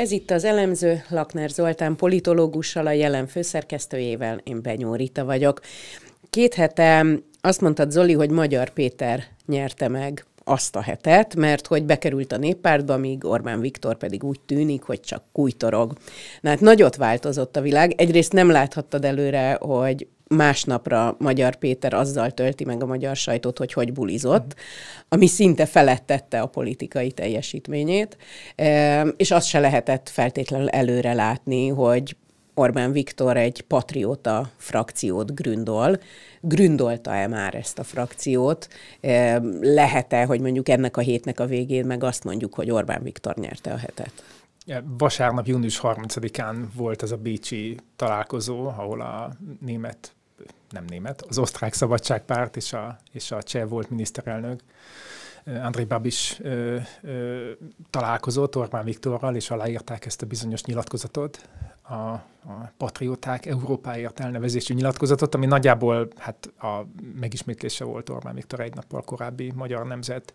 Ez itt az elemző, Lakner Zoltán politológussal, a jelen főszerkesztőjével, én Benyó Rita vagyok. Két hete azt mondtad, Zoli, hogy Magyar Péter nyerte meg azt a hetet, mert hogy bekerült a néppártba, míg Orbán Viktor pedig úgy tűnik, hogy csak kújtorog. Na hát nagyot változott a világ. Egyrészt nem láthattad előre, hogy másnapra Magyar Péter azzal tölti meg a magyar sajtót, hogy hogy bulizott, ami szinte felettette a politikai teljesítményét, és azt se lehetett feltétlenül előre látni, hogy Orbán Viktor egy patrióta frakciót gründol. Gründolta-e már ezt a frakciót? Lehet-e, hogy mondjuk ennek a hétnek a végén meg azt mondjuk, hogy Orbán Viktor nyerte a hetet? Vasárnap, június 30-án volt ez a Bécsi találkozó, ahol a német nem német, az osztrák szabadságpárt és a, és a cseh volt miniszterelnök, André Babis ö, ö, találkozott Orbán Viktorral, és aláírták ezt a bizonyos nyilatkozatot, a, a Patrióták Európáért elnevezésű nyilatkozatot, ami nagyjából hát a megismétlése volt Orbán Viktor egy nappal korábbi Magyar Nemzet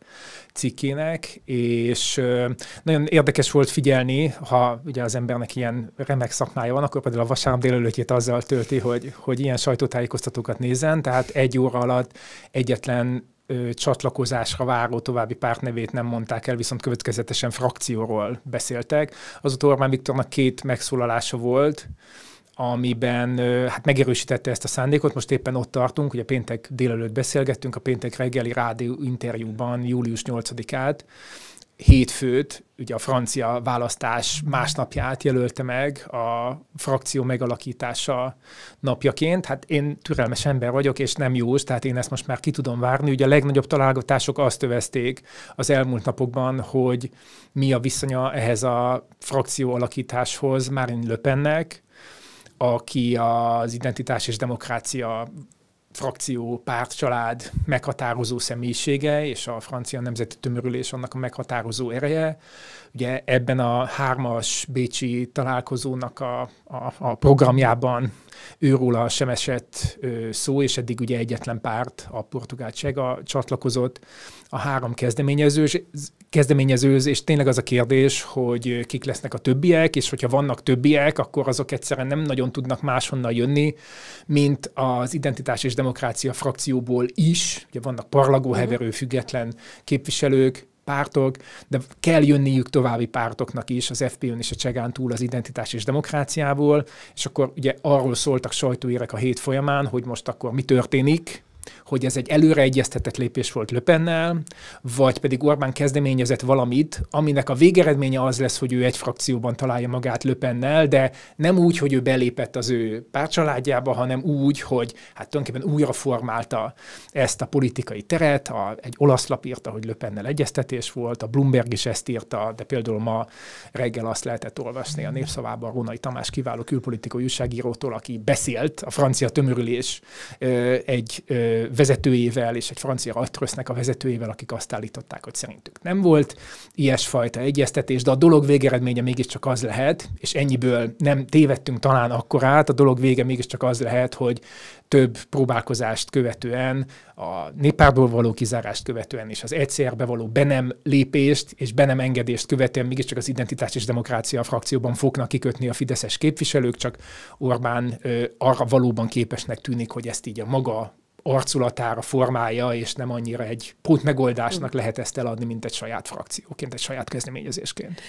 cikkének, és nagyon érdekes volt figyelni, ha ugye az embernek ilyen remek szakmája van, akkor például a vasárnap délelőttjét azzal tölti, hogy, hogy ilyen sajtótájékoztatókat nézzen, tehát egy óra alatt egyetlen ö, csatlakozásra váró további párt nevét nem mondták el, viszont következetesen frakcióról beszéltek. Azóta Orbán Viktornak két megszólalása volt, amiben hát megerősítette ezt a szándékot. Most éppen ott tartunk, hogy a péntek délelőtt beszélgettünk, a péntek reggeli rádió interjúban július 8-át hétfőt, ugye a francia választás másnapját jelölte meg a frakció megalakítása napjaként. Hát én türelmes ember vagyok, és nem jó, tehát én ezt most már ki tudom várni. Ugye a legnagyobb találgatások azt övezték az elmúlt napokban, hogy mi a viszonya ehhez a frakció alakításhoz Marine Le Pennek, aki az identitás és demokrácia frakció, párt, család meghatározó személyisége, és a francia nemzeti tömörülés annak a meghatározó ereje, Ugye ebben a hármas bécsi találkozónak a, a, a programjában őróla sem esett ö, szó, és eddig ugye egyetlen párt, a a csatlakozott a három kezdeményezős, kezdeményezős, és tényleg az a kérdés, hogy kik lesznek a többiek, és hogyha vannak többiek, akkor azok egyszerűen nem nagyon tudnak máshonnan jönni, mint az Identitás és Demokrácia frakcióból is. Ugye vannak parlagóheverő mhm. független képviselők, pártok, de kell jönniük további pártoknak is, az FPÖ-n és a Csegán túl az identitás és demokráciából, és akkor ugye arról szóltak sajtóérek a hét folyamán, hogy most akkor mi történik, hogy ez egy előre egyeztetett lépés volt Löpennel, vagy pedig Orbán kezdeményezett valamit, aminek a végeredménye az lesz, hogy ő egy frakcióban találja magát Löpennel, de nem úgy, hogy ő belépett az ő párcsaládjába, hanem úgy, hogy hát tulajdonképpen újra formálta ezt a politikai teret, a, egy olasz lap írta, hogy Löpennel egyeztetés volt, a Bloomberg is ezt írta, de például ma reggel azt lehetett olvasni a népszavában Rónai Tamás kiváló külpolitikai újságírótól, aki beszélt a francia tömörülés egy vezetőjével és egy francia atrösznek a vezetőjével, akik azt állították, hogy szerintük nem volt ilyesfajta egyeztetés, de a dolog végeredménye mégiscsak az lehet, és ennyiből nem tévedtünk talán akkor át, a dolog vége mégiscsak az lehet, hogy több próbálkozást követően, a népárból való kizárást követően, és az ECR-be való be nem lépést és be nem engedést követően mégiscsak az identitás és demokrácia frakcióban fognak kikötni a fideszes képviselők, csak Orbán ö, arra valóban képesnek tűnik, hogy ezt így a maga arculatára formája és nem annyira egy pont megoldásnak hmm. lehet ezt eladni, mint egy saját frakcióként, egy saját kezdeményezésként.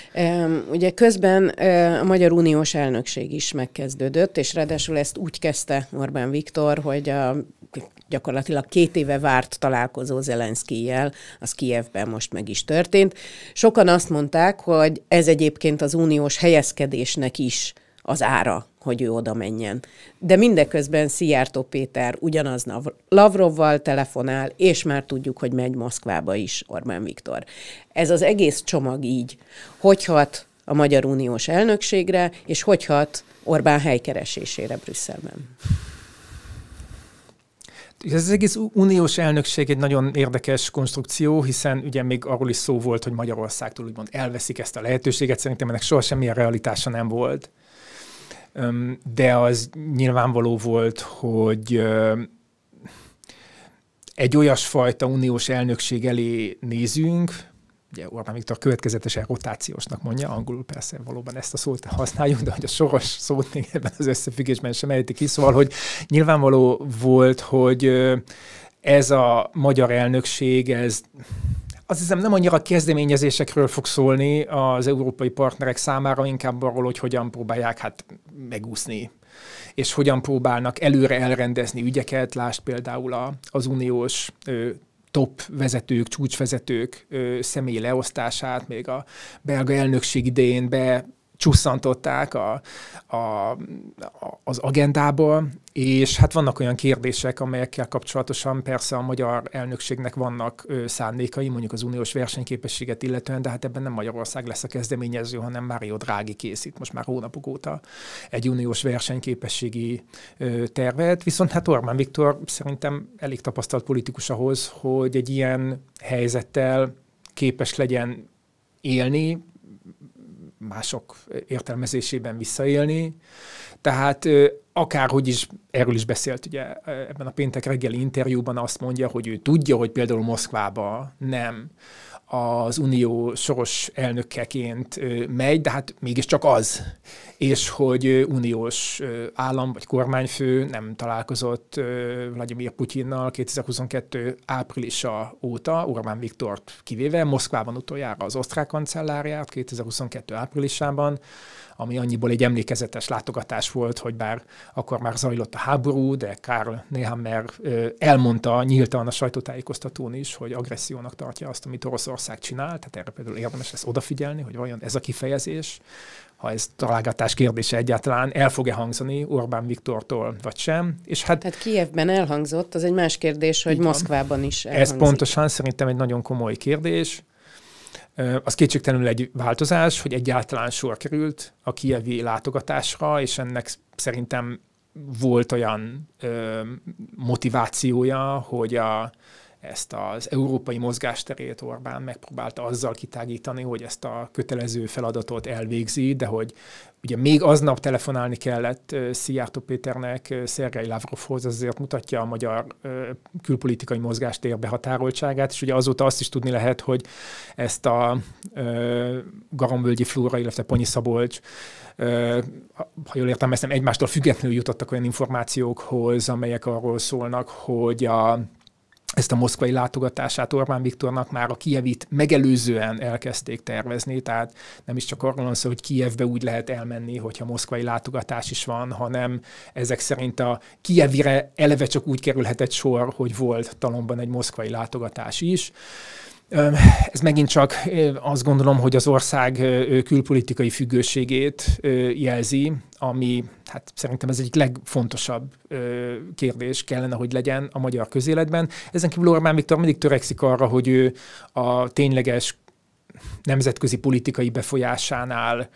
Ugye közben a Magyar Uniós elnökség is megkezdődött, és ráadásul ezt úgy kezdte Orbán Viktor, hogy a gyakorlatilag két éve várt találkozó Zelenszkijjel, az Kijevben most meg is történt. Sokan azt mondták, hogy ez egyébként az uniós helyezkedésnek is az ára, hogy ő oda menjen. De mindeközben Szijjártó Péter ugyanaz Lavrovval telefonál, és már tudjuk, hogy megy Moszkvába is Orbán Viktor. Ez az egész csomag így hat a Magyar Uniós elnökségre, és hat Orbán helykeresésére Brüsszelben. Ez az egész uniós elnökség egy nagyon érdekes konstrukció, hiszen ugye még arról is szó volt, hogy Magyarországtól úgymond elveszik ezt a lehetőséget, szerintem ennek sohasem ilyen realitása nem volt de az nyilvánvaló volt, hogy egy olyasfajta uniós elnökség elé nézünk, ugye Orbán Viktor következetesen rotációsnak mondja, angolul persze valóban ezt a szót használjuk, de hogy a soros szót még ebben az összefüggésben sem ejti ki, szóval, hogy nyilvánvaló volt, hogy ez a magyar elnökség, ez azt hiszem nem annyira kezdeményezésekről fog szólni az európai partnerek számára, inkább arról, hogy hogyan próbálják hát megúszni és hogyan próbálnak előre elrendezni ügyeket, lásd például a, az uniós ö, top vezetők, csúcsvezetők ö, személy leosztását, még a belga elnökség idején be csusszantották a, a, a, az agendából, és hát vannak olyan kérdések, amelyekkel kapcsolatosan persze a magyar elnökségnek vannak ö, szándékai, mondjuk az uniós versenyképességet illetően, de hát ebben nem Magyarország lesz a kezdeményező, hanem Mário Drági készít most már hónapok óta egy uniós versenyképességi tervet, viszont hát Orbán Viktor szerintem elég tapasztalt politikus ahhoz, hogy egy ilyen helyzettel képes legyen élni, mások értelmezésében visszaélni. Tehát akárhogy is, erről is beszélt ugye ebben a péntek reggeli interjúban, azt mondja, hogy ő tudja, hogy például Moszkvába nem az unió soros elnökeként megy, de hát mégiscsak az. És hogy uniós állam vagy kormányfő nem találkozott Vladimir Putyinnal 2022 áprilisa óta, Orbán Viktort kivéve, Moszkvában utoljára az osztrák kancelláriát 2022 áprilisában, ami annyiból egy emlékezetes látogatás volt, hogy bár akkor már zajlott a háború, de Karl Nehammer elmondta nyíltan a sajtótájékoztatón is, hogy agressziónak tartja azt, amit Oroszország Magyarország csinál, tehát erre például érdemes lesz odafigyelni, hogy vajon ez a kifejezés, ha ez találgatás kérdése egyáltalán, el fog-e hangzani Orbán Viktortól, vagy sem. És hát, Tehát Kievben elhangzott, az egy más kérdés, hogy Moszkvában is elhangzik. Ez pontosan szerintem egy nagyon komoly kérdés. Az kétségtelenül egy változás, hogy egyáltalán sor került a kievi látogatásra, és ennek szerintem volt olyan ö, motivációja, hogy a ezt az európai mozgásterét Orbán megpróbálta azzal kitágítani, hogy ezt a kötelező feladatot elvégzi, de hogy ugye még aznap telefonálni kellett Szijjártó Péternek Szergei Lavrovhoz, azért mutatja a magyar külpolitikai mozgástér behatároltságát, és ugye azóta azt is tudni lehet, hogy ezt a Garambölgyi Flóra, illetve Ponyi Szabolcs ha jól értem, ezt nem egymástól függetlenül jutottak olyan információkhoz, amelyek arról szólnak, hogy a ezt a moszkvai látogatását Orbán Viktornak már a Kievit megelőzően elkezdték tervezni, tehát nem is csak arról van szó, hogy Kievbe úgy lehet elmenni, hogyha moszkvai látogatás is van, hanem ezek szerint a Kievire eleve csak úgy kerülhetett sor, hogy volt talomban egy moszkvai látogatás is. Ez megint csak azt gondolom, hogy az ország külpolitikai függőségét jelzi, ami hát szerintem ez egyik legfontosabb kérdés kellene, hogy legyen a magyar közéletben. Ezen kívül Orbán Viktor mindig törekszik arra, hogy ő a tényleges nemzetközi politikai befolyásánál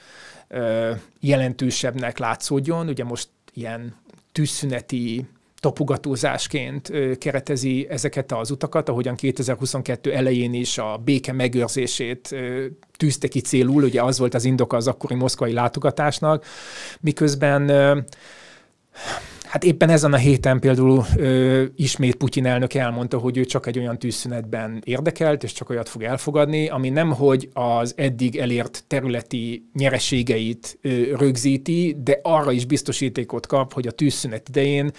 jelentősebbnek látszódjon. Ugye most ilyen tűzszüneti tapogatózásként keretezi ezeket az utakat, ahogyan 2022 elején is a béke megőrzését tűzte ki célul, ugye az volt az indoka az akkori moszkvai látogatásnak, miközben Hát éppen ezen a héten például ö, ismét Putyin elnök elmondta, hogy ő csak egy olyan tűzszünetben érdekelt, és csak olyat fog elfogadni, ami nem hogy az eddig elért területi nyereségeit ö, rögzíti, de arra is biztosítékot kap, hogy a tűzszünet idején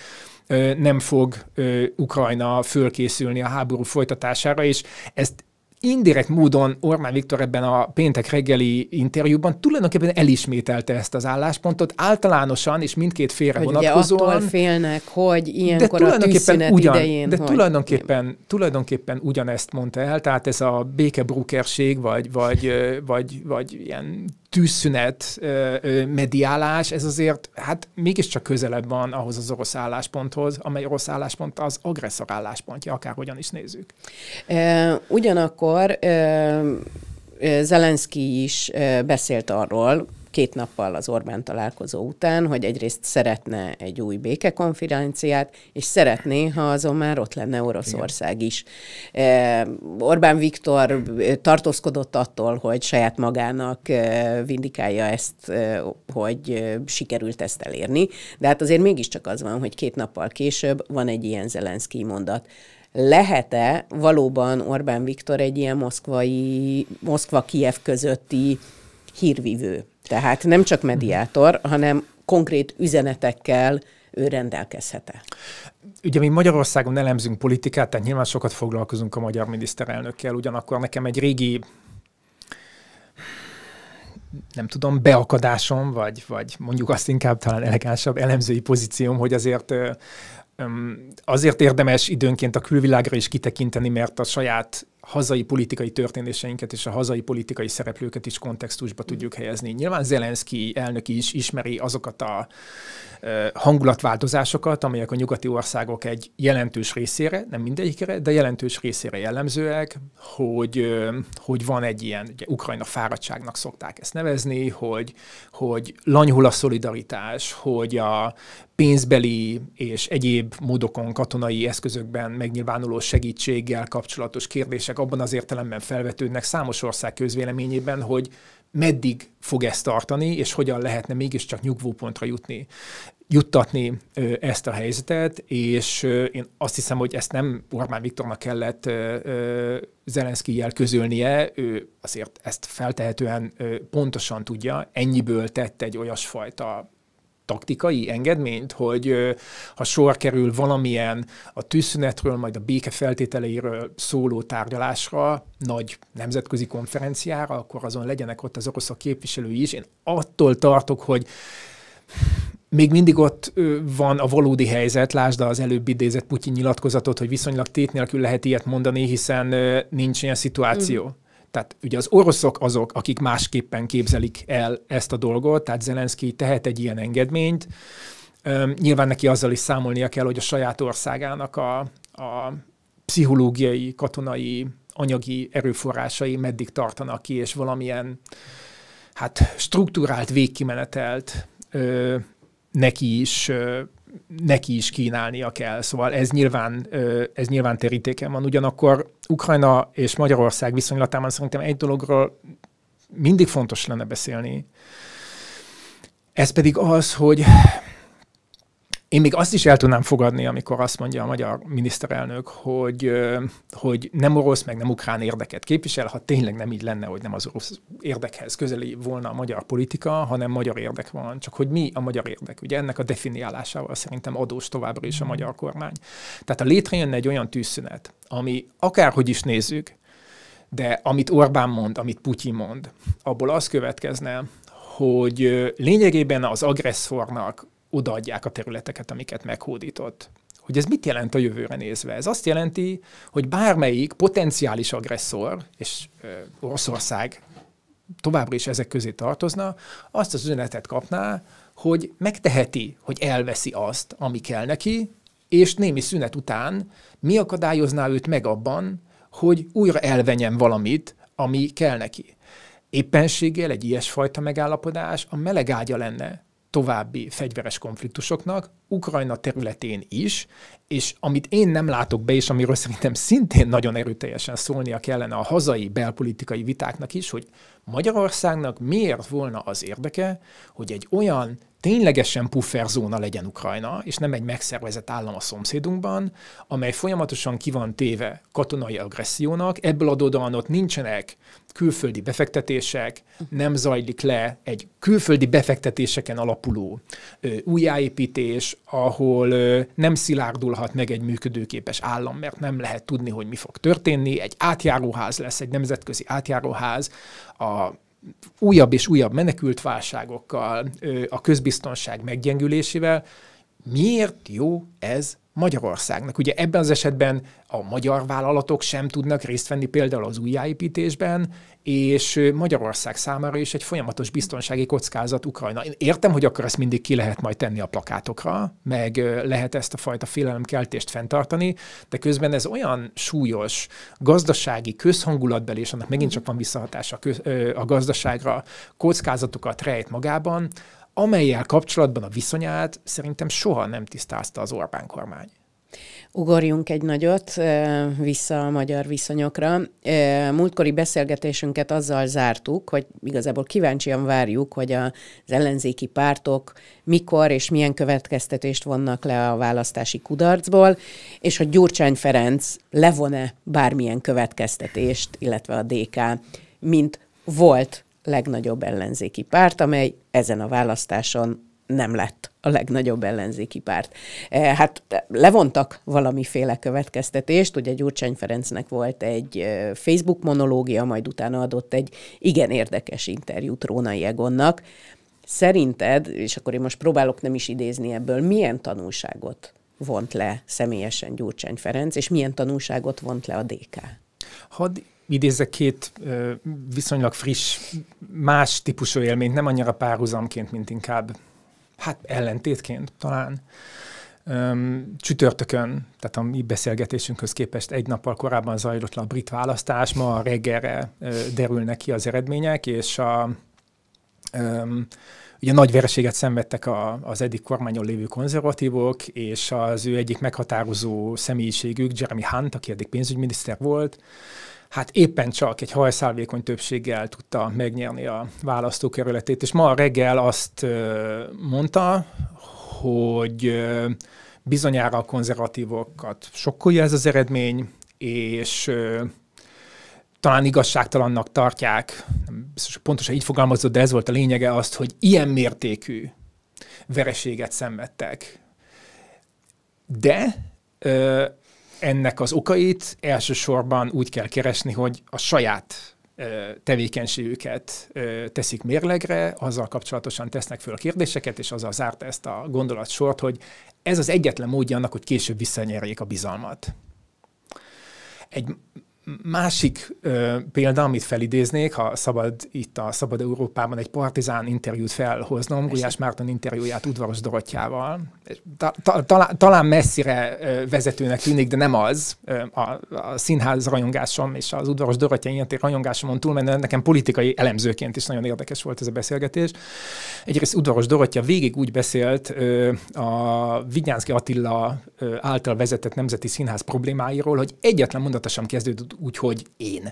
ö, nem fog ö, Ukrajna fölkészülni a háború folytatására, és ezt indirekt módon Ormán Viktor ebben a péntek reggeli interjúban tulajdonképpen elismételte ezt az álláspontot általánosan és mindkét félre hogy vonatkozóan. Ugye attól félnek, hogy ilyenkor de tulajdonképpen a ugyan, idején. De hogy... tulajdonképpen, tulajdonképpen ugyanezt mondta el, tehát ez a békebrukerség, vagy, vagy, vagy, vagy ilyen tűzszünet mediálás, ez azért hát mégiscsak közelebb van ahhoz az orosz állásponthoz, amely orosz álláspont az agresszor álláspontja, akárhogyan is nézzük. E, ugyanakkor e, Zelenszky is beszélt arról, két nappal az Orbán találkozó után, hogy egyrészt szeretne egy új békekonferenciát, és szeretné, ha azon már ott lenne Oroszország Igen. is. E, Orbán Viktor tartózkodott attól, hogy saját magának e, vindikálja ezt, e, hogy e, sikerült ezt elérni, de hát azért mégiscsak az van, hogy két nappal később van egy ilyen Zelenszky mondat lehet-e valóban Orbán Viktor egy ilyen moszkvai, Moszkva-Kiev közötti hírvivő? Tehát nem csak mediátor, hanem konkrét üzenetekkel ő rendelkezhet-e? Ugye mi Magyarországon elemzünk politikát, tehát nyilván sokat foglalkozunk a magyar miniszterelnökkel, ugyanakkor nekem egy régi nem tudom, beakadásom, vagy, vagy mondjuk azt inkább talán elegánsabb elemzői pozícióm, hogy azért azért érdemes időnként a külvilágra is kitekinteni, mert a saját hazai politikai történéseinket és a hazai politikai szereplőket is kontextusba tudjuk helyezni. Nyilván Zelenszky elnök is ismeri azokat a hangulatváltozásokat, amelyek a nyugati országok egy jelentős részére, nem mindegyikre, de jelentős részére jellemzőek, hogy, hogy van egy ilyen, ugye Ukrajna fáradtságnak szokták ezt nevezni, hogy, hogy lanyhul a szolidaritás, hogy a pénzbeli és egyéb módokon katonai eszközökben megnyilvánuló segítséggel kapcsolatos kérdések kérdések abban az értelemben felvetődnek számos ország közvéleményében, hogy meddig fog ezt tartani, és hogyan lehetne mégiscsak nyugvópontra jutni, juttatni ezt a helyzetet, és én azt hiszem, hogy ezt nem Orbán Viktornak kellett Zelenszkijel közölnie, ő azért ezt feltehetően pontosan tudja, ennyiből tett egy olyasfajta taktikai engedményt, hogy ha sor kerül valamilyen a tűzszünetről, majd a béke feltételeiről szóló tárgyalásra, nagy nemzetközi konferenciára, akkor azon legyenek ott az oroszok képviselői is. Én attól tartok, hogy még mindig ott van a valódi helyzet, lásd az előbb idézett Putyin nyilatkozatot, hogy viszonylag tét nélkül lehet ilyet mondani, hiszen nincs ilyen szituáció. Mm. Tehát ugye az oroszok azok, akik másképpen képzelik el ezt a dolgot, tehát Zelenszky tehet egy ilyen engedményt, Nyilván neki azzal is számolnia kell, hogy a saját országának a, a pszichológiai, katonai, anyagi erőforrásai meddig tartanak ki, és valamilyen hát struktúrált, végkimenetelt ö, neki is ö, neki is kínálnia kell. Szóval ez nyilván, ez nyilván terítéken van. Ugyanakkor Ukrajna és Magyarország viszonylatában szerintem egy dologról mindig fontos lenne beszélni. Ez pedig az, hogy én még azt is el tudnám fogadni, amikor azt mondja a magyar miniszterelnök, hogy, hogy nem orosz, meg nem ukrán érdeket képvisel, ha tényleg nem így lenne, hogy nem az orosz érdekhez közeli volna a magyar politika, hanem magyar érdek van. Csak hogy mi a magyar érdek? Ugye ennek a definiálásával szerintem adós továbbra is a magyar kormány. Tehát a létrejönne egy olyan tűzszünet, ami akárhogy is nézzük, de amit Orbán mond, amit Putyin mond, abból az következne, hogy lényegében az agresszornak odaadják a területeket, amiket meghódított. Hogy ez mit jelent a jövőre nézve? Ez azt jelenti, hogy bármelyik potenciális agresszor, és ö, Oroszország továbbra is ezek közé tartozna, azt az üzenetet kapná, hogy megteheti, hogy elveszi azt, ami kell neki, és némi szünet után mi akadályozná őt meg abban, hogy újra elvenjen valamit, ami kell neki. Éppenséggel egy ilyesfajta megállapodás a melegágya lenne további fegyveres konfliktusoknak, Ukrajna területén is, és amit én nem látok be, és amiről szerintem szintén nagyon erőteljesen szólnia kellene a hazai belpolitikai vitáknak is, hogy Magyarországnak miért volna az érdeke, hogy egy olyan ténylegesen pufferzóna legyen Ukrajna, és nem egy megszervezett állam a szomszédunkban, amely folyamatosan ki van téve katonai agressziónak, ebből adódóan ott nincsenek külföldi befektetések, nem zajlik le egy külföldi befektetéseken alapuló ö, újjáépítés, ahol ö, nem szilárdulhat meg egy működőképes állam, mert nem lehet tudni, hogy mi fog történni. Egy átjáróház lesz, egy nemzetközi átjáróház, a újabb és újabb menekült válságokkal, a közbiztonság meggyengülésével, miért jó ez Magyarországnak. Ugye ebben az esetben a magyar vállalatok sem tudnak részt venni például az újjáépítésben, és Magyarország számára is egy folyamatos biztonsági kockázat Ukrajna. Én értem, hogy akkor ezt mindig ki lehet majd tenni a plakátokra, meg lehet ezt a fajta félelemkeltést fenntartani, de közben ez olyan súlyos gazdasági közhangulatbeli, és annak megint csak van visszahatása a, gazdaságra, kockázatokat rejt magában, amelyel kapcsolatban a viszonyát szerintem soha nem tisztázta az Orbán kormány. Ugorjunk egy nagyot vissza a magyar viszonyokra. Múltkori beszélgetésünket azzal zártuk, hogy igazából kíváncsian várjuk, hogy az ellenzéki pártok mikor és milyen következtetést vonnak le a választási kudarcból, és hogy Gyurcsány Ferenc levon-e bármilyen következtetést, illetve a DK, mint volt legnagyobb ellenzéki párt, amely ezen a választáson nem lett a legnagyobb ellenzéki párt. E, hát levontak valamiféle következtetést, ugye Gyurcsány Ferencnek volt egy e, Facebook monológia, majd utána adott egy igen érdekes interjút Rónai Egonnak. Szerinted, és akkor én most próbálok nem is idézni ebből, milyen tanulságot vont le személyesen Gyurcsány Ferenc, és milyen tanulságot vont le a DK? Hadd idézek két viszonylag friss, más típusú élményt, nem annyira párhuzamként, mint inkább, hát ellentétként talán. Csütörtökön, tehát a mi beszélgetésünkhöz képest egy nappal korábban zajlott le a brit választás, ma reggelre derülnek ki az eredmények, és a, um, ugye nagy vereséget szenvedtek a, az eddig kormányon lévő konzervatívok, és az ő egyik meghatározó személyiségük, Jeremy Hunt, aki eddig pénzügyminiszter volt, hát éppen csak egy hajszálvékony többséggel tudta megnyerni a választókerületét. És ma reggel azt mondta, hogy bizonyára a konzervatívokat sokkolja ez az eredmény, és talán igazságtalannak tartják, nem biztos, hogy pontosan így fogalmazott, de ez volt a lényege azt, hogy ilyen mértékű vereséget szenvedtek. De ennek az okait elsősorban úgy kell keresni, hogy a saját tevékenységüket teszik mérlegre, azzal kapcsolatosan tesznek föl a kérdéseket, és azzal zárta ezt a gondolatsort, hogy ez az egyetlen módja annak, hogy később visszanyerjék a bizalmat. Egy Másik ö, példa, amit felidéznék, ha szabad itt a Szabad Európában egy partizán interjút felhoznom, Gulyás Márton interjúját Udvaros Dorottyával. Ta, ta, talán, talán messzire ö, vezetőnek tűnik, de nem az. Ö, a, a színház rajongásom és az Udvaros Dorottya iránti rajongásomon túlmenően nekem politikai elemzőként is nagyon érdekes volt ez a beszélgetés. Egyrészt Udvaros Dorottya végig úgy beszélt ö, a Vigyánszki Attila ö, által vezetett Nemzeti Színház problémáiról, hogy egyetlen mondata sem kezdődött úgyhogy én.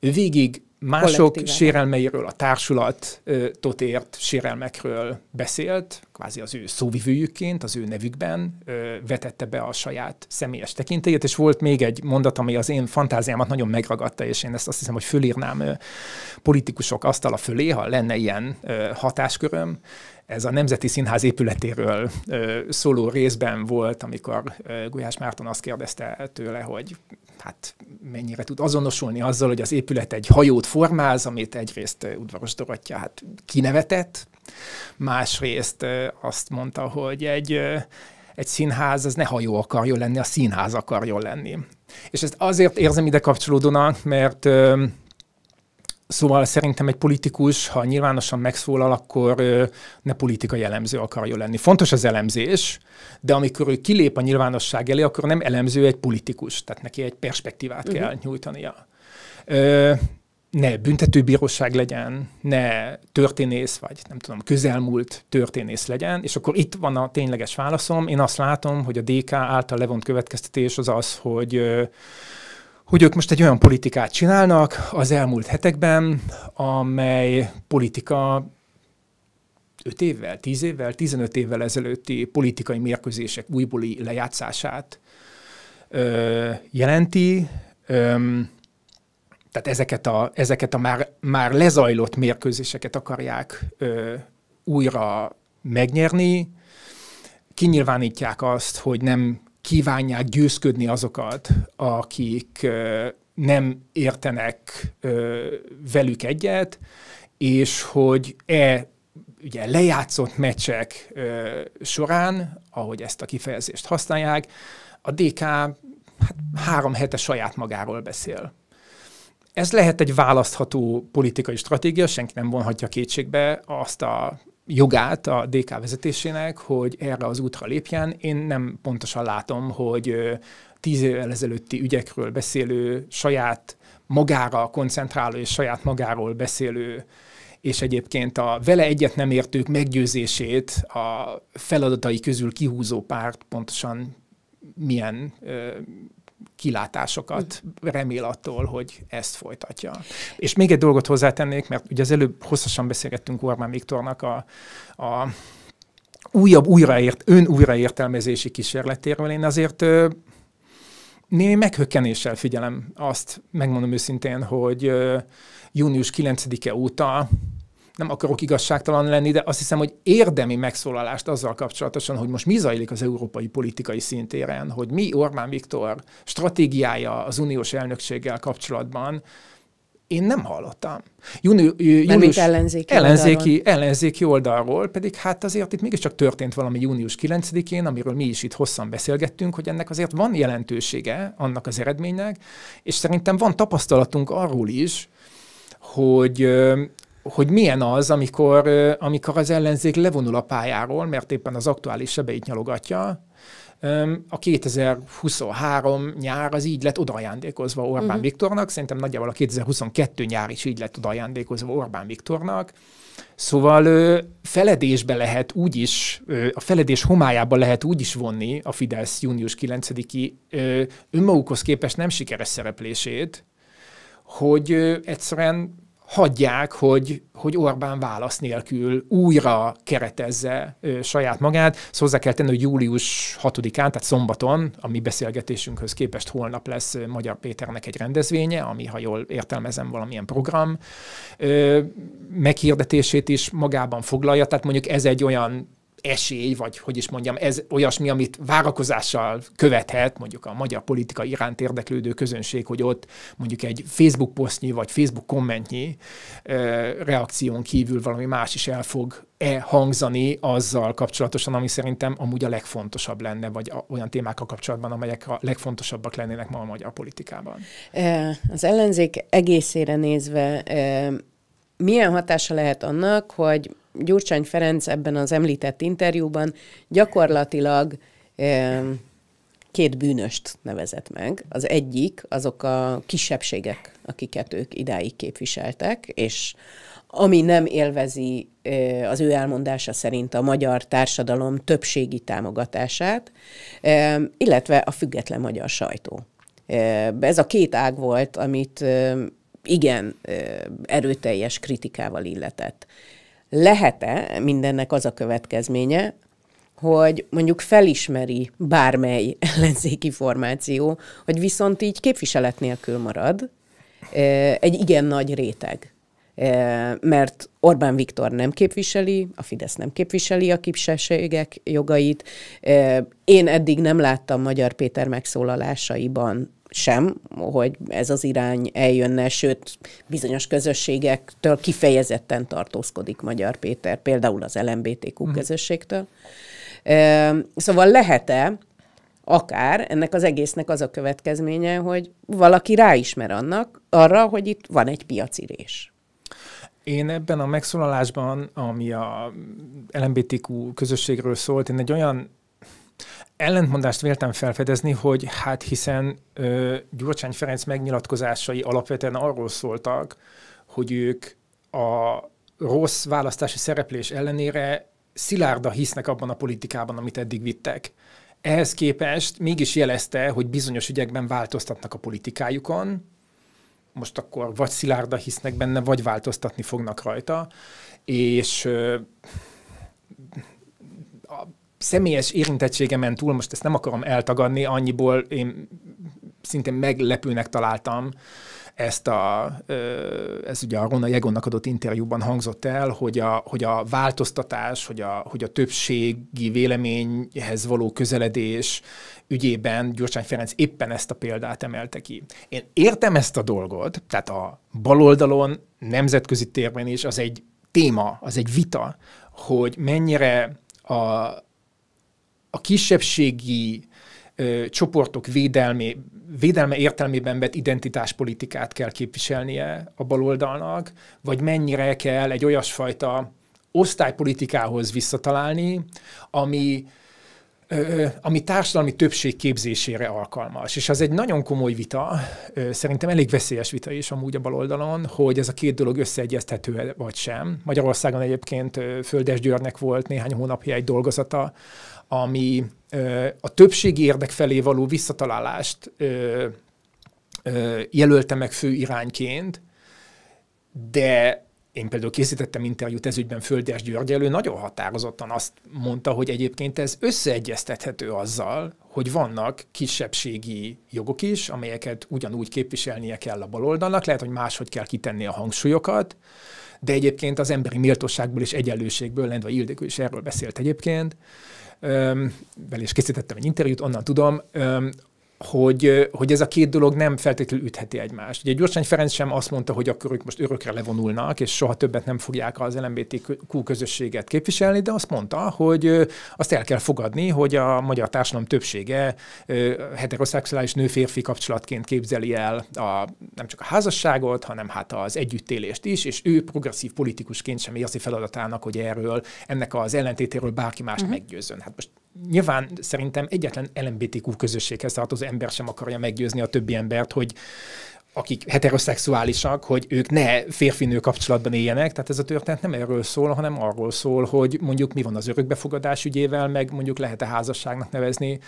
végig mások sérelmeiről, a társulat totért sérelmekről beszélt, kvázi az ő szóvivőjükként, az ő nevükben vetette be a saját személyes tekintélyét, és volt még egy mondat, ami az én fantáziámat nagyon megragadta, és én ezt azt hiszem, hogy fölírnám politikusok asztala fölé, ha lenne ilyen hatásköröm, ez a Nemzeti Színház épületéről ö, szóló részben volt, amikor ö, Gulyás Márton azt kérdezte tőle, hogy hát mennyire tud azonosulni azzal, hogy az épület egy hajót formáz, amit egyrészt udvaros Dorottya hát kinevetett, másrészt azt mondta, hogy egy, egy színház az ne hajó akarjon lenni, a színház akarjon lenni. És ezt azért érzem ide kapcsolódónak, mert Szóval szerintem egy politikus, ha nyilvánosan megszólal, akkor ne politikai elemző akarja lenni. Fontos az elemzés, de amikor ő kilép a nyilvánosság elé, akkor nem elemző egy politikus, tehát neki egy perspektívát uh-huh. kell nyújtania. Ö, ne büntetőbíróság legyen, ne történész, vagy nem tudom, közelmúlt történész legyen, és akkor itt van a tényleges válaszom. Én azt látom, hogy a DK által levont következtetés az az, hogy hogy ők most egy olyan politikát csinálnak az elmúlt hetekben, amely politika 5 évvel, 10 évvel, 15 évvel ezelőtti politikai mérkőzések újbóli lejátszását ö, jelenti. Ö, tehát ezeket a, ezeket a már, már lezajlott mérkőzéseket akarják ö, újra megnyerni. Kinyilvánítják azt, hogy nem kívánják győzködni azokat, akik nem értenek velük egyet, és hogy e ugye lejátszott meccsek során, ahogy ezt a kifejezést használják, a DK hát, három hete saját magáról beszél. Ez lehet egy választható politikai stratégia, senki nem vonhatja kétségbe azt a jogát a DK vezetésének, hogy erre az útra lépjen. Én nem pontosan látom, hogy tíz évvel ezelőtti ügyekről beszélő, saját magára koncentráló és saját magáról beszélő és egyébként a vele egyet nem értők meggyőzését a feladatai közül kihúzó párt pontosan milyen ö, kilátásokat mm-hmm. remél attól, hogy ezt folytatja. És még egy dolgot hozzátennék, mert ugye az előbb hosszasan beszélgettünk Orbán Viktornak a, a újabb újraért, ön újraértelmezési kísérletéről. Én azért ö, némi meghökkenéssel figyelem azt, megmondom őszintén, hogy ö, június 9-e óta nem akarok igazságtalan lenni, de azt hiszem, hogy érdemi megszólalást azzal kapcsolatosan, hogy most mi zajlik az európai politikai szintéren, hogy mi Orbán Viktor stratégiája az uniós elnökséggel kapcsolatban, én nem hallottam. Júni, június, ellenzéki, ellenzéki, oldalról. ellenzéki oldalról, pedig hát azért itt mégiscsak történt valami június 9-én, amiről mi is itt hosszan beszélgettünk, hogy ennek azért van jelentősége annak az eredménynek, és szerintem van tapasztalatunk arról is, hogy hogy milyen az, amikor, amikor az ellenzék levonul a pályáról, mert éppen az aktuális sebeit nyalogatja, a 2023 nyár az így lett odaajándékozva Orbán uh-huh. Viktornak, szerintem nagyjából a 2022 nyár is így lett odaajándékozva Orbán Viktornak. Szóval feledésbe lehet úgy is, a feledés homályába lehet úgy is vonni a Fidesz június 9-i önmagukhoz képest nem sikeres szereplését, hogy egyszerűen hagyják, hogy, hogy Orbán válasz nélkül újra keretezze ö, saját magát. Szóval hozzá kell tenni, hogy július 6-án, tehát szombaton, a mi beszélgetésünkhöz képest holnap lesz Magyar Péternek egy rendezvénye, ami, ha jól értelmezem, valamilyen program ö, meghirdetését is magában foglalja. Tehát mondjuk ez egy olyan esély, vagy hogy is mondjam, ez olyasmi, amit várakozással követhet mondjuk a magyar politika iránt érdeklődő közönség, hogy ott mondjuk egy Facebook posztnyi vagy Facebook kommentnyi ö, reakción kívül valami más is el fog -e hangzani azzal kapcsolatosan, ami szerintem amúgy a legfontosabb lenne, vagy a, olyan témákkal kapcsolatban, amelyek a legfontosabbak lennének ma a magyar politikában. Az ellenzék egészére nézve milyen hatása lehet annak, hogy Gyurcsány Ferenc ebben az említett interjúban gyakorlatilag két bűnöst nevezett meg. Az egyik azok a kisebbségek, akiket ők idáig képviseltek, és ami nem élvezi az ő elmondása szerint a magyar társadalom többségi támogatását, illetve a független magyar sajtó. Ez a két ág volt, amit igen erőteljes kritikával illetett lehet-e mindennek az a következménye, hogy mondjuk felismeri bármely ellenzéki formáció, hogy viszont így képviselet nélkül marad egy igen nagy réteg mert Orbán Viktor nem képviseli, a Fidesz nem képviseli a kisebbségek jogait. Én eddig nem láttam Magyar Péter megszólalásaiban sem, hogy ez az irány eljönne, sőt, bizonyos közösségektől kifejezetten tartózkodik Magyar Péter, például az LMBTQ mm. közösségtől. Szóval lehet-e akár ennek az egésznek az a következménye, hogy valaki ráismer annak arra, hogy itt van egy piacirés. Én ebben a megszólalásban, ami a LMBTQ közösségről szólt, én egy olyan ellentmondást véltem felfedezni, hogy hát hiszen ö, Gyurcsány Ferenc megnyilatkozásai alapvetően arról szóltak, hogy ők a rossz választási szereplés ellenére szilárda hisznek abban a politikában, amit eddig vittek. Ehhez képest mégis jelezte, hogy bizonyos ügyekben változtatnak a politikájukon, most akkor vagy szilárda hisznek benne, vagy változtatni fognak rajta, és a személyes érintettségemen túl, most ezt nem akarom eltagadni, annyiból én szintén meglepőnek találtam, ezt a, ez ugye a Rona Jegonnak adott interjúban hangzott el, hogy a, hogy a változtatás, hogy a, hogy a többségi véleményhez való közeledés ügyében Gyurcsány Ferenc éppen ezt a példát emelte ki. Én értem ezt a dolgot, tehát a baloldalon, nemzetközi térben is az egy téma, az egy vita, hogy mennyire a, a kisebbségi ö, csoportok védelmé, védelme értelmében vett identitáspolitikát kell képviselnie a baloldalnak, vagy mennyire kell egy olyasfajta osztálypolitikához visszatalálni, ami, ami társadalmi többség képzésére alkalmas. És az egy nagyon komoly vita, szerintem elég veszélyes vita is amúgy a baloldalon, hogy ez a két dolog összeegyeztető vagy sem. Magyarországon egyébként Földes Györgynek volt néhány hónapja egy dolgozata, ami a többségi érdek felé való visszatalálást jelölte meg fő irányként, de én például készítettem interjút ezügyben Földes György elő, nagyon határozottan azt mondta, hogy egyébként ez összeegyeztethető azzal, hogy vannak kisebbségi jogok is, amelyeket ugyanúgy képviselnie kell a baloldalnak, lehet, hogy máshogy kell kitenni a hangsúlyokat, de egyébként az emberi méltóságból és egyenlőségből, Lendva Ildikó is erről beszélt egyébként, Vel is készítettem egy interjút, onnan tudom hogy, hogy ez a két dolog nem feltétlenül ütheti egymást. Ugye Gyurcsány Ferenc sem azt mondta, hogy akkor ők most örökre levonulnak, és soha többet nem fogják az LMBTQ közösséget képviselni, de azt mondta, hogy azt el kell fogadni, hogy a magyar társadalom többsége heteroszexuális nő-férfi kapcsolatként képzeli el a, nem csak a házasságot, hanem hát az együttélést is, és ő progresszív politikusként sem érzi feladatának, hogy erről, ennek az ellentétéről bárki mást uh-huh. meggyőzön. Hát most nyilván szerintem egyetlen LMBTQ közösséghez tartozó ember sem akarja meggyőzni a többi embert, hogy akik heteroszexuálisak, hogy ők ne férfinő kapcsolatban éljenek. Tehát ez a történet nem erről szól, hanem arról szól, hogy mondjuk mi van az örökbefogadás ügyével, meg mondjuk lehet-e házasságnak nevezni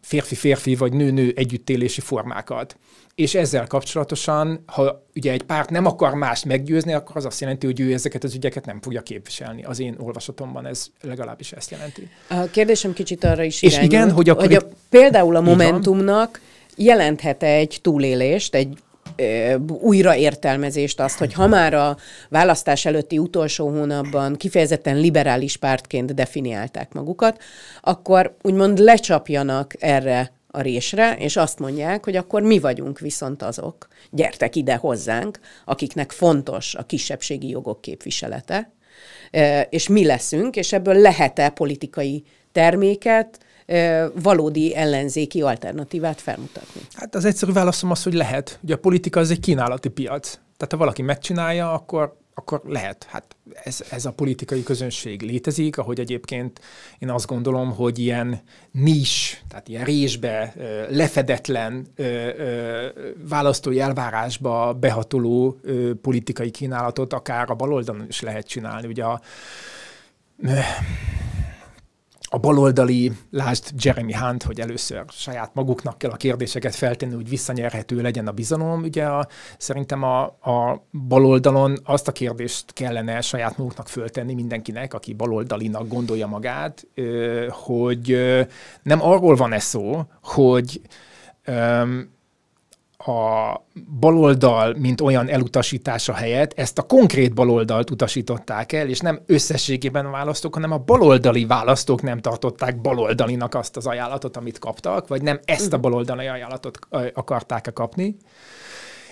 férfi-férfi vagy nő-nő együttélési formákat és ezzel kapcsolatosan, ha ugye egy párt nem akar más meggyőzni, akkor az azt jelenti, hogy ő ezeket az ügyeket nem fogja képviselni. Az én olvasatomban ez legalábbis ezt jelenti. A kérdésem kicsit arra is irányul, És igen, hogy, akkor hogy a, például a Momentumnak jelenthet egy túlélést, egy újraértelmezést azt, hogy ha már a választás előtti utolsó hónapban kifejezetten liberális pártként definiálták magukat, akkor úgymond lecsapjanak erre a résre, és azt mondják, hogy akkor mi vagyunk viszont azok, gyertek ide hozzánk, akiknek fontos a kisebbségi jogok képviselete, és mi leszünk, és ebből lehet-e politikai terméket, valódi ellenzéki alternatívát felmutatni? Hát az egyszerű válaszom az, hogy lehet. Ugye a politika az egy kínálati piac. Tehát ha valaki megcsinálja, akkor akkor lehet. Hát ez, ez a politikai közönség létezik, ahogy egyébként én azt gondolom, hogy ilyen nis, tehát ilyen résbe, lefedetlen választói elvárásba behatoló politikai kínálatot akár a baloldalon is lehet csinálni. Ugye a a baloldali, lásd Jeremy Hunt, hogy először saját maguknak kell a kérdéseket feltenni, hogy visszanyerhető legyen a bizalom. Ugye a, szerintem a, a baloldalon azt a kérdést kellene saját maguknak föltenni mindenkinek, aki baloldalinak gondolja magát, hogy nem arról van ez szó, hogy a baloldal, mint olyan elutasítása helyett ezt a konkrét baloldalt utasították el, és nem összességében a választók, hanem a baloldali választók nem tartották baloldalinak azt az ajánlatot, amit kaptak, vagy nem ezt a baloldali ajánlatot akarták -e kapni.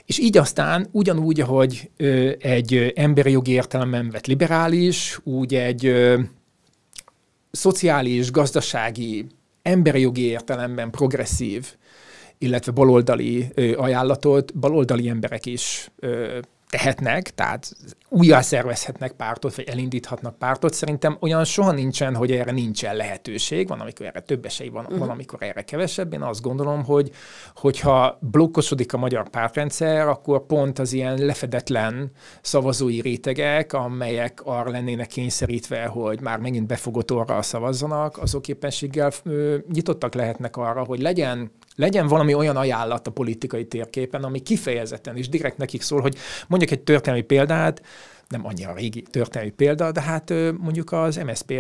És így aztán ugyanúgy, ahogy egy emberi jogi értelemben vett liberális, úgy egy ö, szociális, gazdasági, emberi jogi értelemben progresszív illetve baloldali ajánlatot baloldali emberek is tehetnek, tehát újra szervezhetnek pártot, vagy elindíthatnak pártot. Szerintem olyan soha nincsen, hogy erre nincsen lehetőség. Van, amikor erre több esély van, van, mhm. amikor erre kevesebb. Én azt gondolom, hogy hogyha blokkosodik a magyar pártrendszer, akkor pont az ilyen lefedetlen szavazói rétegek, amelyek arra lennének kényszerítve, hogy már megint befogott orra szavazzanak, azok éppenséggel nyitottak lehetnek arra, hogy legyen legyen valami olyan ajánlat a politikai térképen, ami kifejezetten és direkt nekik szól, hogy mondjuk egy történelmi példát, nem annyira régi történelmi példa, de hát mondjuk az MSP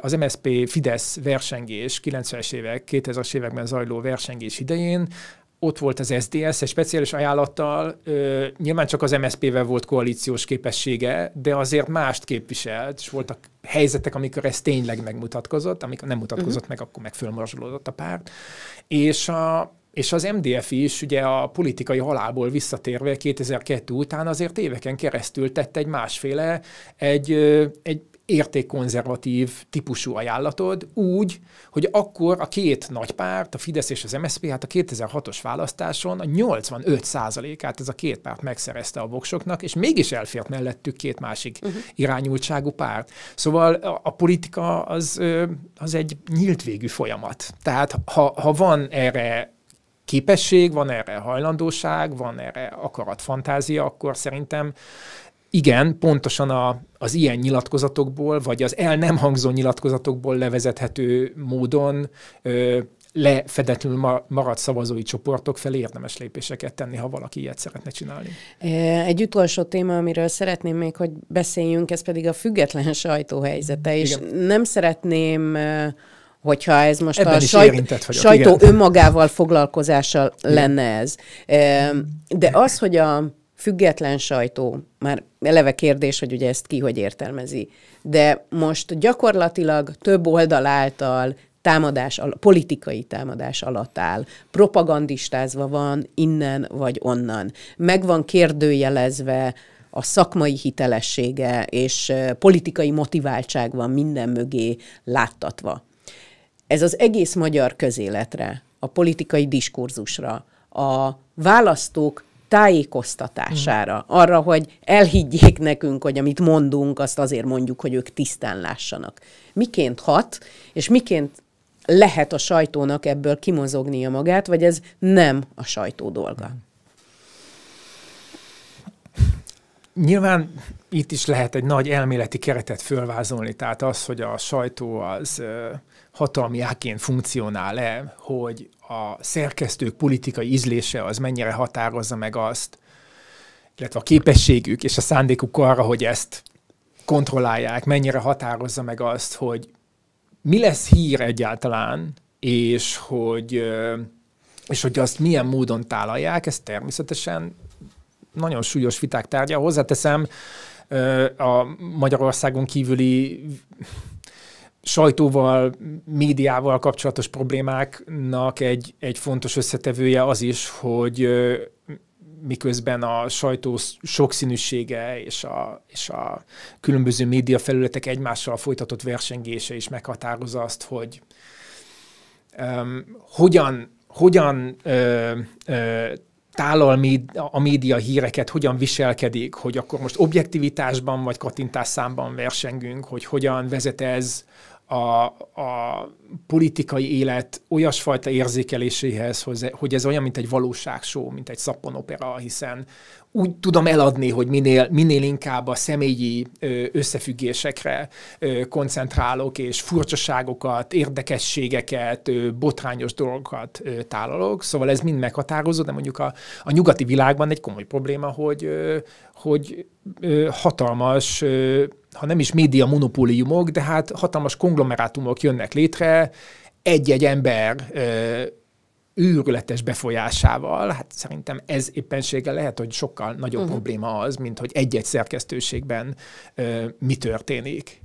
az MSP Fidesz versengés, 90-es évek, 2000-es években zajló versengés idején ott volt az SDS egy speciális ajánlattal, ö, nyilván csak az MSZP-vel volt koalíciós képessége, de azért mást képviselt, és voltak helyzetek, amikor ez tényleg megmutatkozott, amikor nem mutatkozott uh-huh. meg, akkor meg fölmarzsolódott a párt. És a, és az MDF is ugye a politikai halálból visszatérve 2002 után azért éveken keresztül tett egy másféle, egy, egy, értékkonzervatív típusú ajánlatod úgy, hogy akkor a két nagy párt, a Fidesz és az MSZP, hát a 2006-os választáson a 85%-át ez a két párt megszerezte a voksoknak, és mégis elfért mellettük két másik uh-huh. irányultságú párt. Szóval a, a politika az, az egy nyílt végű folyamat. Tehát ha, ha van erre képesség, van erre hajlandóság, van erre akarat, fantázia, akkor szerintem igen, pontosan a, az ilyen nyilatkozatokból, vagy az el nem hangzó nyilatkozatokból levezethető módon ö, lefedetlenül maradt szavazói csoportok felé érdemes lépéseket tenni, ha valaki ilyet szeretne csinálni. Egy utolsó téma, amiről szeretném még, hogy beszéljünk, ez pedig a független sajtóhelyzete, és igen. nem szeretném hogyha ez most Ebben a sajt, vagyok, sajtó igen. önmagával foglalkozással lenne ez. De az, hogy a független sajtó, már eleve kérdés, hogy ugye ezt ki hogy értelmezi, de most gyakorlatilag több oldal által támadás, al- politikai támadás alatt áll, propagandistázva van innen vagy onnan, meg van kérdőjelezve a szakmai hitelessége és politikai motiváltság van minden mögé láttatva. Ez az egész magyar közéletre, a politikai diskurzusra, a választók tájékoztatására, mm. arra, hogy elhiggyék nekünk, hogy amit mondunk, azt azért mondjuk, hogy ők tisztán lássanak. Miként hat, és miként lehet a sajtónak ebből kimozognia magát, vagy ez nem a sajtó dolga? Nyilván itt is lehet egy nagy elméleti keretet fölvázolni, tehát az, hogy a sajtó az hatalmi áként funkcionál-e, hogy a szerkesztők politikai ízlése az mennyire határozza meg azt, illetve a képességük és a szándékuk arra, hogy ezt kontrollálják, mennyire határozza meg azt, hogy mi lesz hír egyáltalán, és hogy, és hogy azt milyen módon tálalják, ez természetesen nagyon súlyos viták tárgya. Hozzáteszem, a Magyarországon kívüli sajtóval, médiával kapcsolatos problémáknak egy, egy fontos összetevője az is, hogy miközben a sajtó sokszínűsége és a, és a különböző médiafelületek egymással folytatott versengése is meghatározza azt, hogy um, hogyan, hogyan ö, ö, tálal a média híreket, hogyan viselkedik, hogy akkor most objektivitásban vagy kattintásszámban versengünk, hogy hogyan vezet ez a, a politikai élet olyasfajta érzékeléséhez, hogy ez olyan, mint egy valóságsó, mint egy szappanopera, hiszen úgy tudom eladni, hogy minél, minél inkább a személyi összefüggésekre koncentrálok, és furcsaságokat, érdekességeket, botrányos dolgokat tálalok. Szóval ez mind meghatározó, de mondjuk a, a nyugati világban egy komoly probléma, hogy, hogy hatalmas ha nem is média monopóliumok, de hát hatalmas konglomerátumok jönnek létre, egy-egy ember ö, őrületes befolyásával, hát szerintem ez éppenséggel lehet, hogy sokkal nagyobb uh-huh. probléma az, mint hogy egy-egy szerkesztőségben ö, mi történik.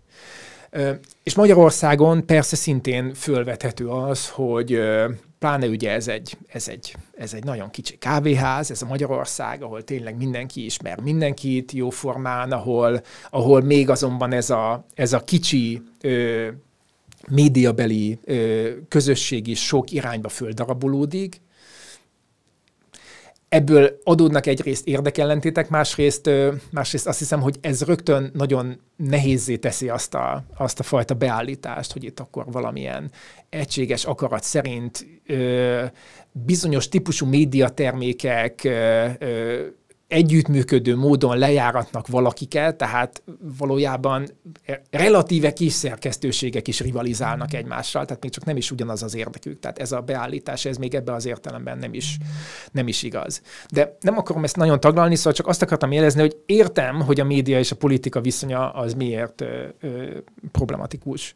Ö, és Magyarországon persze szintén fölvethető az, hogy ö, Pláne ugye ez egy, ez egy, ez egy nagyon kicsi kávéház, ez a Magyarország, ahol tényleg mindenki ismer mindenkit jóformán, ahol, ahol még azonban ez a, ez a kicsi ö, médiabeli ö, közösség is sok irányba földarabolódik ebből adódnak egyrészt érdekellentétek, másrészt, másrészt azt hiszem, hogy ez rögtön nagyon nehézé teszi azt a, azt a fajta beállítást, hogy itt akkor valamilyen egységes akarat szerint ö, bizonyos típusú médiatermékek ö, ö, együttműködő módon lejáratnak valakiket, tehát valójában relatíve kis szerkesztőségek is rivalizálnak egymással, tehát még csak nem is ugyanaz az érdekük. Tehát ez a beállítás, ez még ebben az értelemben nem is, nem is igaz. De nem akarom ezt nagyon taglalni, szóval csak azt akartam jelezni, hogy értem, hogy a média és a politika viszonya az miért ö, ö, problematikus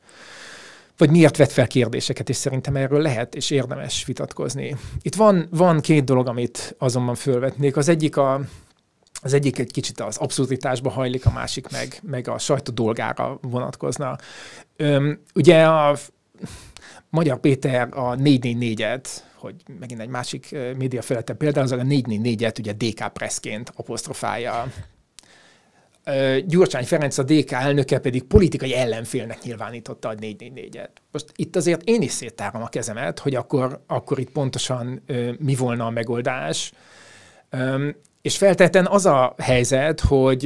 vagy miért vett fel kérdéseket, és szerintem erről lehet és érdemes vitatkozni. Itt van, van két dolog, amit azonban fölvetnék. Az egyik a, az egyik egy kicsit az abszurditásba hajlik, a másik meg, meg a sajtó dolgára vonatkozna. Öm, ugye a Magyar Péter a 444-et, hogy megint egy másik média felette például, az a 444-et ugye DK Pressként apostrofálja. Gyurcsány Ferenc, a DK elnöke pedig politikai ellenfélnek nyilvánította a 444-et. Most itt azért én is széttárom a kezemet, hogy akkor, akkor itt pontosan mi volna a megoldás. És feltétlenül az a helyzet, hogy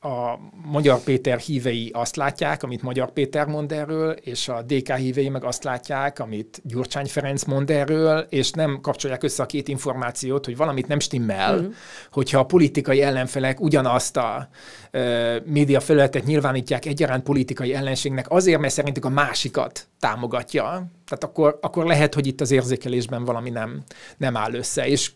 a Magyar Péter hívei azt látják, amit Magyar Péter mond erről, és a DK hívei meg azt látják, amit Gyurcsány Ferenc mond erről, és nem kapcsolják össze a két információt, hogy valamit nem stimmel, uh-huh. hogyha a politikai ellenfelek ugyanazt a ö, média felületet nyilvánítják egyaránt politikai ellenségnek, azért, mert szerintük a másikat támogatja. Tehát akkor, akkor lehet, hogy itt az érzékelésben valami nem, nem áll össze. És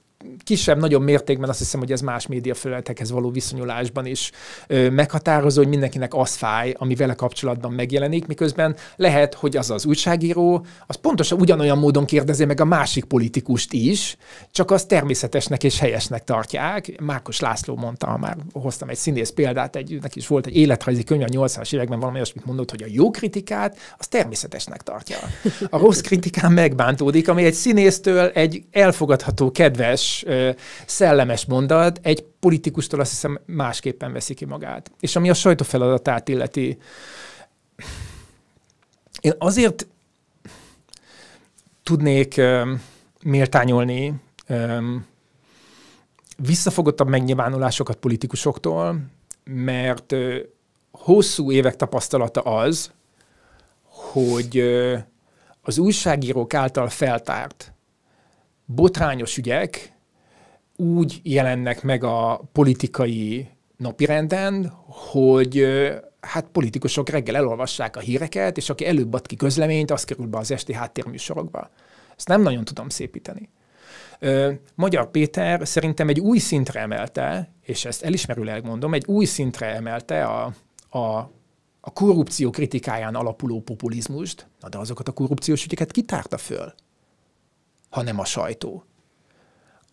kisebb-nagyobb mértékben azt hiszem, hogy ez más média felületekhez való viszonyulásban is ö, meghatározó, hogy mindenkinek az fáj, ami vele kapcsolatban megjelenik, miközben lehet, hogy az az újságíró, az pontosan ugyanolyan módon kérdezi meg a másik politikust is, csak az természetesnek és helyesnek tartják. Márkos László mondta, már hoztam egy színész példát, egy, neki is volt egy életrajzi könyv a 80-as években, valami olyasmit mondott, hogy a jó kritikát az természetesnek tartja. A rossz kritikán megbántódik, ami egy színésztől egy elfogadható, kedves ö, szellemes mondat egy politikustól azt hiszem másképpen veszi ki magát. És ami a sajtó feladatát illeti, én azért tudnék méltányolni visszafogottabb megnyilvánulásokat politikusoktól, mert hosszú évek tapasztalata az, hogy az újságírók által feltárt botrányos ügyek úgy jelennek meg a politikai napirenden, hogy hát politikusok reggel elolvassák a híreket, és aki előbb ad ki közleményt, az kerül be az esti háttérműsorokba. Ezt nem nagyon tudom szépíteni. Magyar Péter szerintem egy új szintre emelte, és ezt elismerőleg mondom, egy új szintre emelte a, a, a korrupció kritikáján alapuló populizmust, Na de azokat a korrupciós ügyeket kitárta föl, ha nem a sajtó.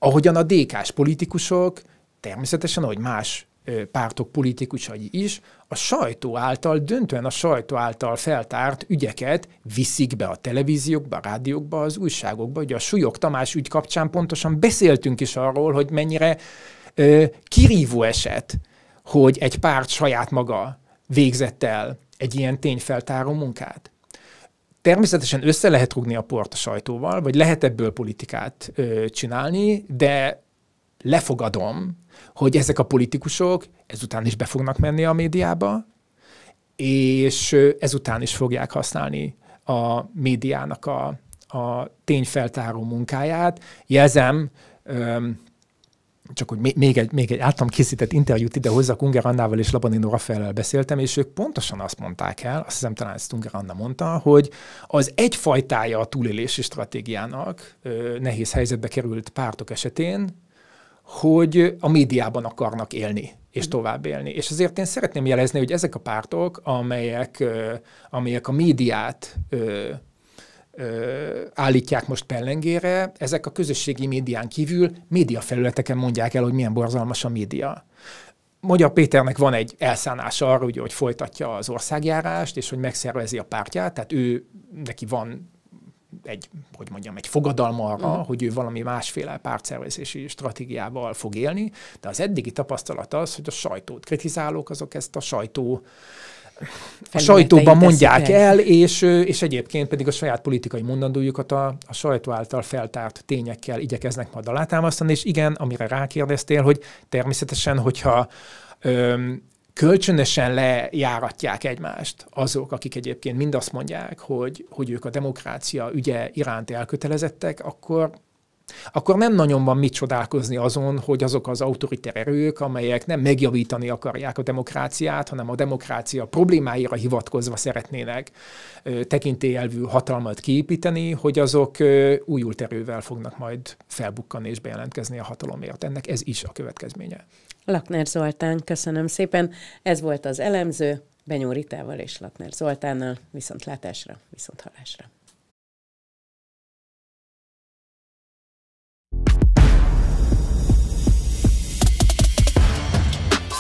Ahogyan a DK-s politikusok, természetesen, ahogy más pártok politikusai is, a sajtó által, döntően a sajtó által feltárt ügyeket viszik be a televíziókba, a rádiókba, az újságokba. Ugye a Súlyog Tamás ügy kapcsán pontosan beszéltünk is arról, hogy mennyire ö, kirívó eset, hogy egy párt saját maga végzett el egy ilyen tényfeltáró munkát. Természetesen össze lehet rugni a port a sajtóval, vagy lehet ebből politikát ö, csinálni, de lefogadom, hogy ezek a politikusok ezután is be fognak menni a médiába, és ezután is fogják használni a médiának a, a tényfeltáró munkáját. Jelzem, csak hogy még egy, még egy általam készített interjút ide hozzá, Unger Annával és Labanino Rafaellel beszéltem, és ők pontosan azt mondták el, azt hiszem talán ezt Unger Anna mondta, hogy az egyfajtája a túlélési stratégiának ö, nehéz helyzetbe került pártok esetén, hogy a médiában akarnak élni és mm. tovább élni. És azért én szeretném jelezni, hogy ezek a pártok, amelyek, amelyek a médiát állítják most pellengére, ezek a közösségi médián kívül médiafelületeken mondják el, hogy milyen borzalmas a média. Magyar Péternek van egy elszánása arra, ugye, hogy folytatja az országjárást, és hogy megszervezi a pártját, tehát ő, neki van egy, hogy mondjam, egy fogadalma arra, uh-huh. hogy ő valami másféle pártszervezési stratégiával fog élni, de az eddigi tapasztalat az, hogy a sajtót kritizálók, azok ezt a sajtó a sajtóban mondják el, el, és, és egyébként pedig a saját politikai mondandójukat a, a sajtó által feltárt tényekkel igyekeznek majd alátámasztani, és igen, amire rákérdeztél, hogy természetesen, hogyha öm, kölcsönösen lejáratják egymást azok, akik egyébként mind azt mondják, hogy, hogy ők a demokrácia ügye iránt elkötelezettek, akkor akkor nem nagyon van mit csodálkozni azon, hogy azok az autoriter erők, amelyek nem megjavítani akarják a demokráciát, hanem a demokrácia problémáira hivatkozva szeretnének tekintélyelvű hatalmat kiépíteni, hogy azok ö, újult erővel fognak majd felbukkanni és bejelentkezni a hatalomért. Ennek ez is a következménye. Lakner Zoltán, köszönöm szépen. Ez volt az elemző Benyó Ritával és Lakner Zoltánnal. Viszontlátásra, viszonthallásra.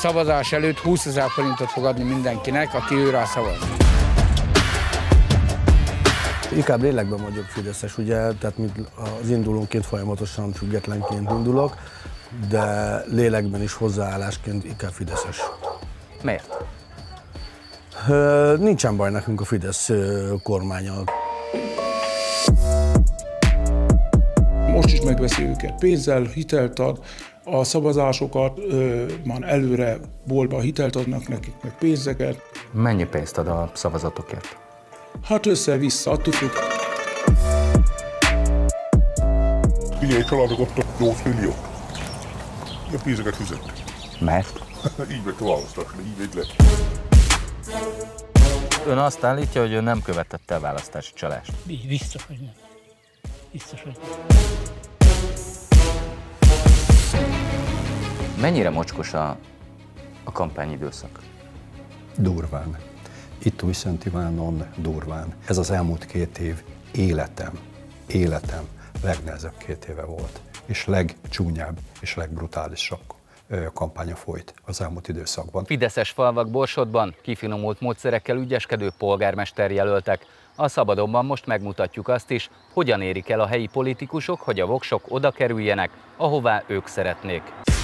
szavazás előtt 20 ezer forintot fog adni mindenkinek, aki ő rá szavaz. Inkább lélekben vagyok Fideszes, ugye, tehát mint az indulónként folyamatosan függetlenként indulok, de lélekben is hozzáállásként inkább Fideszes. Miért? Nincsen baj nekünk a Fidesz kormányal. Most is megveszi őket pénzzel, hitelt ad, a szavazásokat, már előre boltba hitelt adnak nekik, meg pénzeket. Mennyi pénzt ad a szavazatokért? Hát össze-vissza, attól függ. Figyelj, családok adtak 8 millió. A pénzeket fizet. Mert? így meg választás, így véd lett. Ön azt állítja, hogy ő nem követette a választási csalást? Biztos, hogy nem. Biztos, hogy nem. Mennyire mocskos a, a kampányidőszak? Durván. Itt új Szent Ivánon durván. Ez az elmúlt két év életem, életem legnehezebb két éve volt, és legcsúnyább és legbrutálisabb kampánya folyt az elmúlt időszakban. Fideszes falvak Borsodban kifinomult módszerekkel ügyeskedő polgármester jelöltek. A Szabadonban most megmutatjuk azt is, hogyan érik el a helyi politikusok, hogy a voksok oda kerüljenek, ahová ők szeretnék.